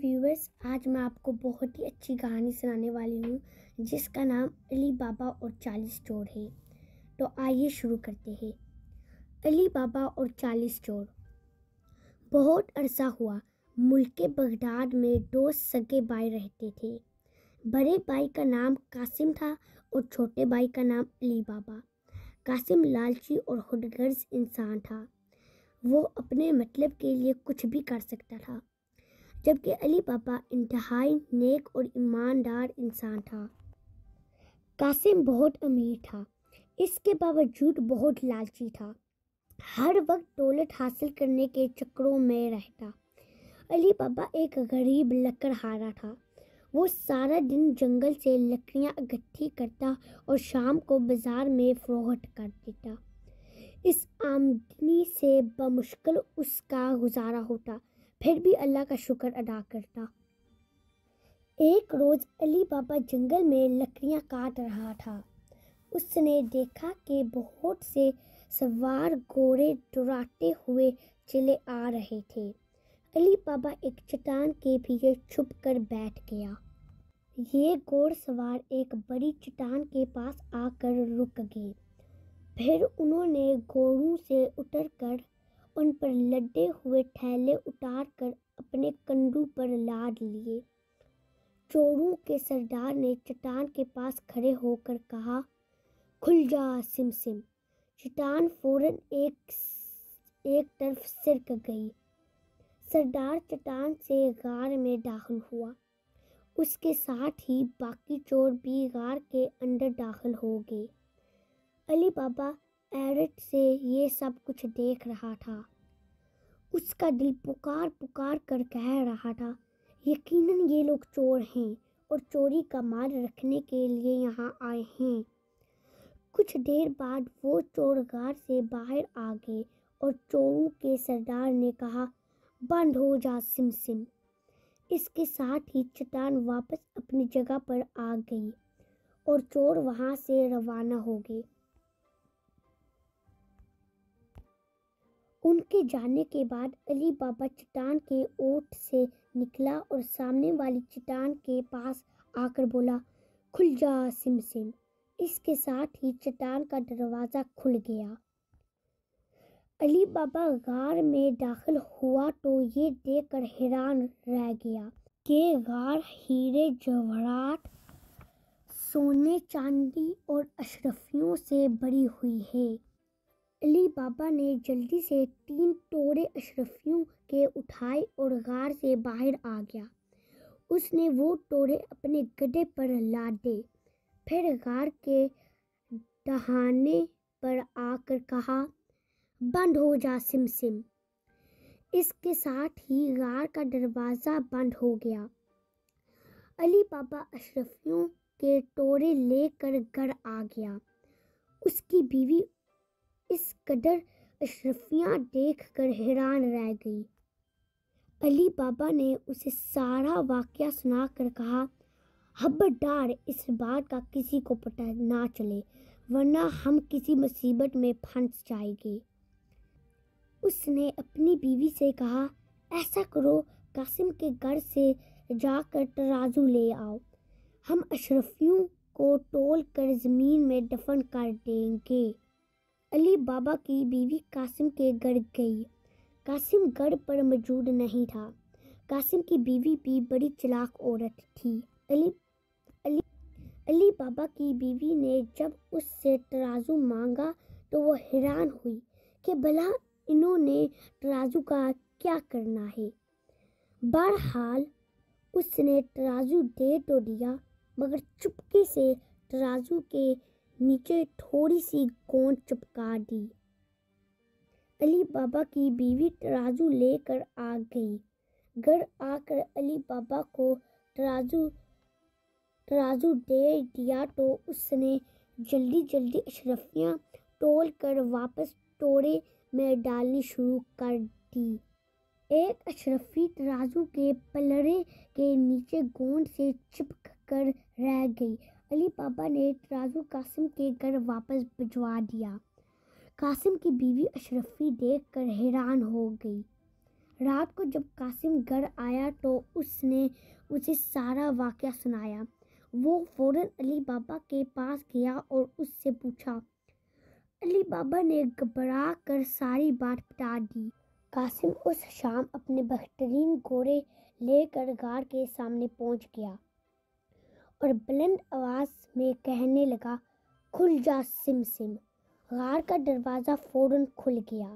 Viewers आज मैं आपको बहुत ही अच्छी कहानी सुनाने वाली हूँ जिसका नाम अली बाबा और चालीस चोर है तो आइए शुरू करते हैं अली बाबा और चालीस चोर बहुत अरसा हुआ मुल्क बगदाद में दो सगे भाई रहते थे बड़े भाई का नाम कासिम था और छोटे भाई का नाम अली बाबा कासिम लालची और हटगर्ज इंसान था वो अपने मतलब के लिए कुछ भी कर सकता था जबकि अली पापा इंतहाई नेक और ईमानदार इंसान था कासिम बहुत अमीर था इसके बावजूद बहुत लालची था हर वक्त दौलत हासिल करने के चक्रों में रहता अली पापा एक गरीब लकड़हारा था वो सारा दिन जंगल से लकड़ियाँ इकट्ठी करता और शाम को बाज़ार में फरोहट कर देता इस आमदनी से बमुश्किल उसका गुजारा होता फिर भी अल्लाह का शुक्र अदा करता एक रोज़ अली बाबा जंगल में लकड़ियाँ काट रहा था उसने देखा कि बहुत से सवार घोड़े डराते हुए चले आ रहे थे अली बाबा एक चट्टान के पीछे छुप कर बैठ गया ये घोड़सवार एक बड़ी चट्टान के पास आकर रुक गए फिर उन्होंने घोड़ों से उतरकर उन पर लडे हुए थैले कर अपने कंडू पर लाद लिए चोरों के सरदार ने चट्टान के पास खड़े होकर कहा खुल जा सिम सिम चट्टान फौरन एक एक तरफ सिरक गई सरदार चट्टान से गार में दाखिल हुआ उसके साथ ही बाकी चोर भी गार के अंदर दाखिल हो गए अली बाबा एरट से ये सब कुछ देख रहा था उसका दिल पुकार पुकार कर कह रहा था यकीनन ये लोग चोर हैं और चोरी का माल रखने के लिए यहाँ आए हैं कुछ देर बाद वो चोर गार से बाहर आ गए और चोरों के सरदार ने कहा बंद हो जा सिम सिम इसके साथ ही चट्टान वापस अपनी जगह पर आ गई और चोर वहाँ से रवाना हो गए उनके जाने के बाद अली बाबा चट्टान के ओट से निकला और सामने वाली चट्टान के पास आकर बोला खुल जा सिम सिम इसके साथ ही चट्टान का दरवाज़ा खुल गया अली बाबा गार में दाखिल हुआ तो ये देख कर हैरान रह गया कि गार हीरे जवहरात सोने चांदी और अशरफियों से भरी हुई है अली बाबा ने जल्दी से तीन टोरे अशरफियों के उठाए और गार से बाहर आ गया उसने वो टोरे अपने गड्ढे पर लादे फिर गार के दहाने पर आकर कहा बंद हो जा सिम सिम इसके साथ ही गार का दरवाज़ा बंद हो गया अली बाबा अशरफियों के टोरे लेकर घर आ गया उसकी बीवी इस कदर अशरफियाँ देख कर हैरान रह गई अली बाबा ने उसे सारा वाक्य सुना कर कहा हबरदार इस बात का किसी को पता ना चले वरना हम किसी मुसीबत में फंस जाएंगे उसने अपनी बीवी से कहा ऐसा करो कासिम के घर से जाकर तराजू ले आओ हम अशरफियों को टोल कर ज़मीन में दफन कर देंगे अली बाबा की बीवी कासिम के घर गई कासिम गढ़ पर मौजूद नहीं था कासिम की बीवी भी बड़ी चलाक औरत थी अली अली अली बाबा की बीवी ने जब उससे तराजू मांगा तो वो हैरान हुई कि भला इन्होंने तराजू का क्या करना है बहरहाल उसने तराजू दे तो दिया मगर चुपके से तराजू के नीचे थोड़ी सी गोंद चिपका दी अली बाबा की बीवी तराजू लेकर आ गई घर आकर अली बाबा को तराजू तराजू दे दिया तो उसने जल्दी जल्दी अशरफियाँ तोल कर वापस टोरे में डालनी शुरू कर दी एक अशरफी तराजू के पलड़े के नीचे गोंद से चिपक कर रह गई अली बाबा ने राजू कासिम के घर वापस भिजवा दिया कासिम की बीवी अशरफी देख कर हैरान हो गई रात को जब कासिम घर आया तो उसने उसे सारा वाक़ सुनाया वो फ़ौर अली बाबा के पास गया और उससे पूछा अली बाबा ने घबरा कर सारी बात बता दी कासिम उस शाम अपने बेहतरीन घोड़े लेकर गार के सामने पहुंच गया और बुलंद आवाज में कहने लगा खुल जा सिम सिम गार का दरवाज़ा फौरन खुल गया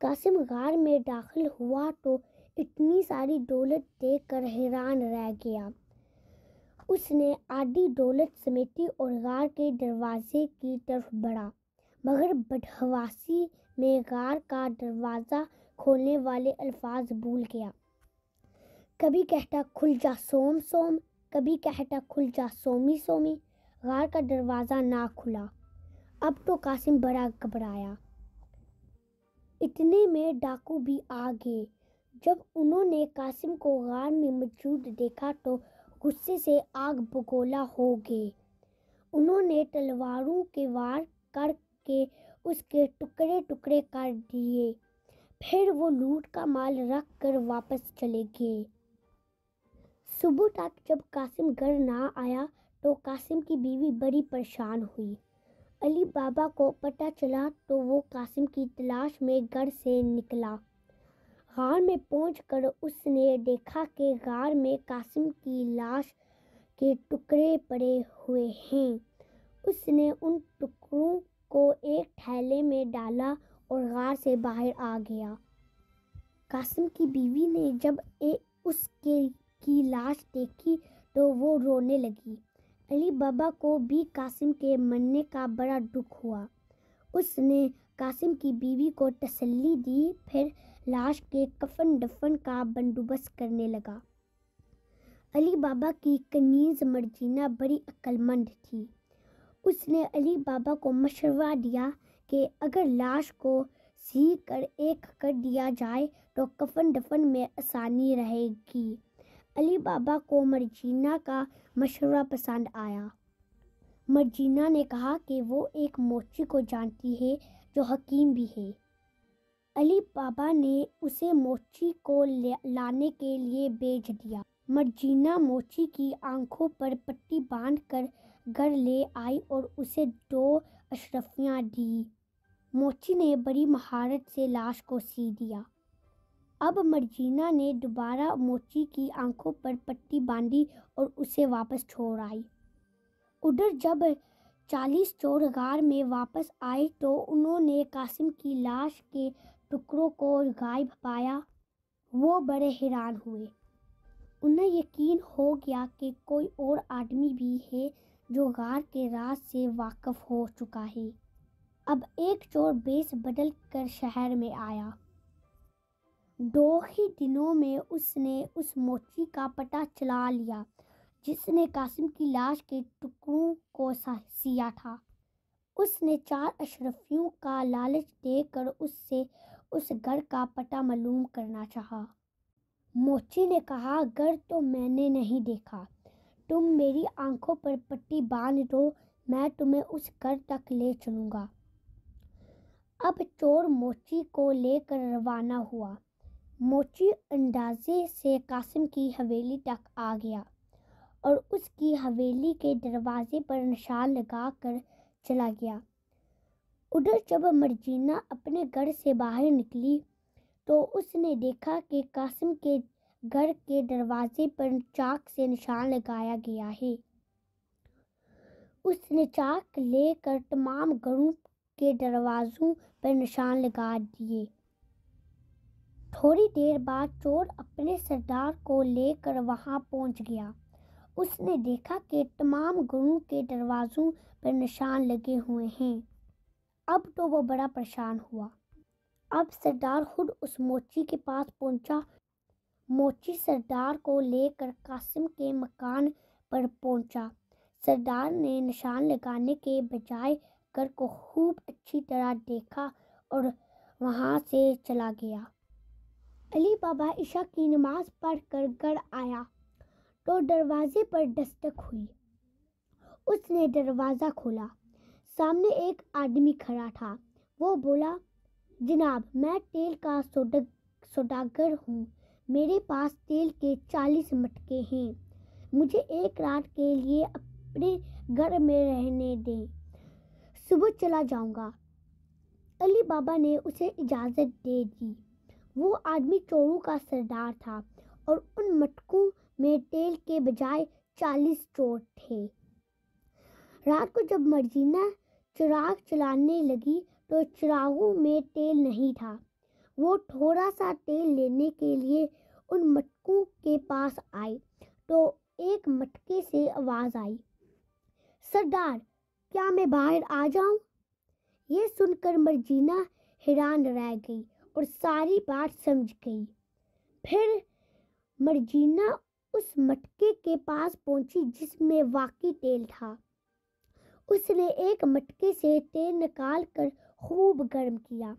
कासिम गार में दाखिल हुआ तो इतनी सारी दौलत देख कर हैरान रह गया उसने आधी दौलत समेटी और गार के दरवाजे की तरफ बढ़ा मगर बदहवासी में गार का दरवाज़ा खोलने वाले अल्फाज भूल गया कभी कहता खुल जा सोम सोम कभी कहता खुल जा सोमी सोमी गार का दरवाज़ा ना खुला अब तो कासिम बड़ा घबराया इतने में डाकू भी आ गए जब उन्होंने कासिम को गार में मौजूद देखा तो गुस्से से आग बगोला हो गए उन्होंने तलवारों के वार करके उसके टुकड़े टुकड़े कर दिए फिर वो लूट का माल रख कर वापस चले गए सुबह तक जब कासिम घर ना आया तो कासिम की बीवी बड़ी परेशान हुई अली बाबा को पता चला तो वो कासिम की तलाश में घर से निकला गार में पहुँच कर उसने देखा कि गार में कासिम की लाश के टुकड़े पड़े हुए हैं उसने उन टुकड़ों को एक थैले में डाला और गार से बाहर आ गया कासिम की बीवी ने जब ए, उसके की लाश देखी तो वो रोने लगी अली बाबा को भी कासिम के मरने का बड़ा दुख हुआ उसने कासिम की बीवी को तसल्ली दी फिर लाश के कफन दफन का बंदोबस्त करने लगा अली बाबा की कनीज मर्जीना बड़ी अक्लमंद थी उसने अली बाबा को मशवरा दिया कि अगर लाश को सी कर एक कर दिया जाए तो कफन दफन में आसानी रहेगी अली बाबा को मरजीना का मशवरा पसंद आया मरजीना ने कहा कि वो एक मोची को जानती है जो हकीम भी है अली बाबा ने उसे मोची को लाने के लिए भेज दिया मरजीना मोची की आंखों पर पट्टी बांधकर कर घर ले आई और उसे दो अशरफियाँ दी मोची ने बड़ी महारत से लाश को सी दिया अब मर्जीना ने दोबारा मोची की आंखों पर पट्टी बांधी और उसे वापस छोड़ आई उधर जब चालीस चोरगार में वापस आए तो उन्होंने कासिम की लाश के टुकड़ों को गायब पाया वो बड़े हैरान हुए उन्हें यकीन हो गया कि कोई और आदमी भी है जो गार के राज से वाकफ़ हो चुका है अब एक चोर बेस बदल कर शहर में आया दो ही दिनों में उसने उस मोची का पता चला लिया जिसने कासिम की लाश के टुकड़ों को सिया था उसने चार अशरफियों का लालच देकर उससे उस घर का पता मालूम करना चाहा। मोची ने कहा घर तो मैंने नहीं देखा तुम मेरी आंखों पर पट्टी बांध दो मैं तुम्हें उस घर तक ले चलूँगा अब चोर मोची को लेकर रवाना हुआ मोची अंदाजे से कासिम की हवेली तक आ गया और उसकी हवेली के दरवाजे पर निशान लगा कर चला गया उधर जब मर्जीना अपने घर से बाहर निकली तो उसने देखा कि कासिम के घर के दरवाजे पर चाक से निशान लगाया गया है उसने चाक लेकर तमाम घरों के दरवाज़ों पर निशान लगा दिए थोड़ी देर बाद चोर अपने सरदार को लेकर वहां पहुंच गया उसने देखा कि तमाम गुरु के दरवाज़ों पर निशान लगे हुए हैं अब तो वो बड़ा परेशान हुआ अब सरदार खुद उस मोची के पास पहुंचा मोची सरदार को लेकर कासिम के मकान पर पहुंचा सरदार ने निशान लगाने के बजाय घर को खूब अच्छी तरह देखा और वहाँ से चला गया अली बाबा ईशा की नमाज पढ़ कर घर आया तो दरवाजे पर दस्तक हुई उसने दरवाज़ा खोला सामने एक आदमी खड़ा था वो बोला जनाब मैं तेल का सोदा सौदागर हूँ मेरे पास तेल के चालीस मटके हैं मुझे एक रात के लिए अपने घर में रहने दें सुबह चला जाऊँगा अली बाबा ने उसे इजाज़त दे दी वो आदमी चोरों का सरदार था और उन मटकों में तेल के बजाय चालीस चोर थे रात को जब मर्जीना चिराग चलाने लगी तो चिरागों में तेल नहीं था वो थोड़ा सा तेल लेने के लिए उन मटकों के पास आई तो एक मटके से आवाज़ आई सरदार क्या मैं बाहर आ जाऊं? ये सुनकर मर्जीना हैरान रह गई और सारी बात समझ गई फिर मर्जीना उस मटके के पास पहुंची जिसमें वाकई तेल था उसने एक मटके से तेल निकाल कर खूब गर्म किया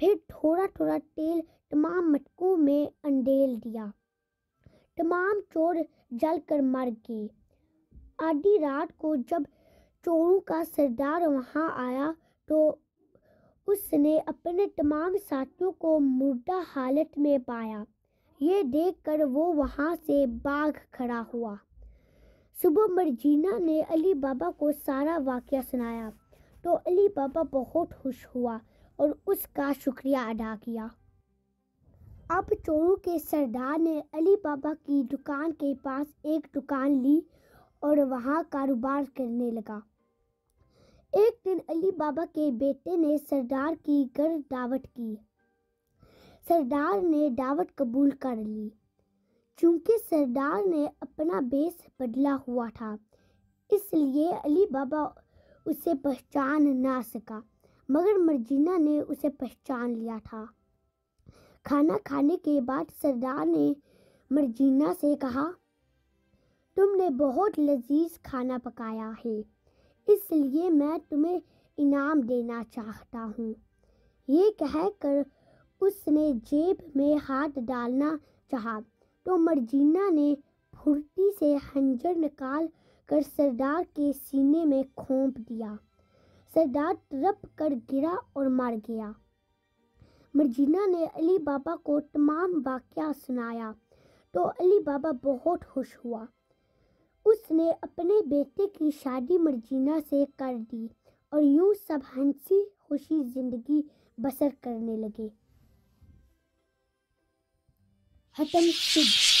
फिर थोड़ा थोड़ा तेल तमाम मटकों में अंडेल दिया तमाम चोर जल कर मर गए आधी रात को जब चोरों का सरदार वहाँ आया तो उसने अपने तमाम साथियों को मुर्दा हालत में पाया ये देखकर वो वहाँ से बाघ खड़ा हुआ सुबह मर्जीना ने अली बाबा को सारा वाक्य सुनाया तो अली बाबा बहुत खुश हुआ और उसका शुक्रिया अदा किया अब चोरों के सरदार ने अली बाबा की दुकान के पास एक दुकान ली और वहाँ कारोबार करने लगा एक दिन अली बाबा के बेटे ने सरदार की घर दावत की सरदार ने दावत कबूल कर ली चूंकि सरदार ने अपना बेस बदला हुआ था इसलिए अली बाबा उसे पहचान ना सका मगर मर्जीना ने उसे पहचान लिया था खाना खाने के बाद सरदार ने मर्जीना से कहा तुमने बहुत लजीज खाना पकाया है इसलिए मैं तुम्हें इनाम देना चाहता हूँ ये कहकर उसने जेब में हाथ डालना चाहा तो मर्जीना ने फुर्ती से हंजर निकाल कर सरदार के सीने में खोप दिया सरदार तड़प कर गिरा और मर गया मर्जीना ने अली बाबा को तमाम वाक्य सुनाया तो अली बाबा बहुत खुश हुआ उसने अपने बेटे की शादी मर्जीना से कर दी और यूं सब हंसी खुशी ज़िंदगी बसर करने लगे हतम सिद्ध